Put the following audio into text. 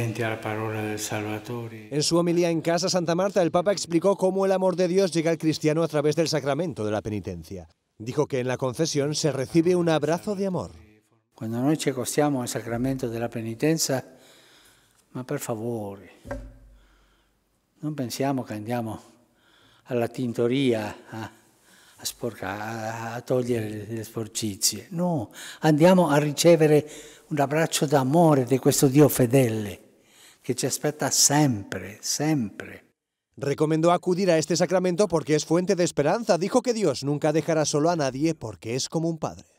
obediente En su homilía en casa Santa Marta, el Papa explicó cómo el amor de Dios llega al cristiano a través del sacramento de la penitencia. Dijo que en la confesión se recibe un abrazo de amor. Cuando noi ci accostiamo al sacramento della penitenza, ma per favore, non pensiamo che andiamo alla tintoria a, a, sporca, a togliere le, le sporcizie. No, andiamo a ricevere un abbraccio d'amore di questo Dio fedele. que te espera siempre, siempre. Recomendó acudir a este sacramento porque es fuente de esperanza. Dijo que Dios nunca dejará solo a nadie porque es como un padre.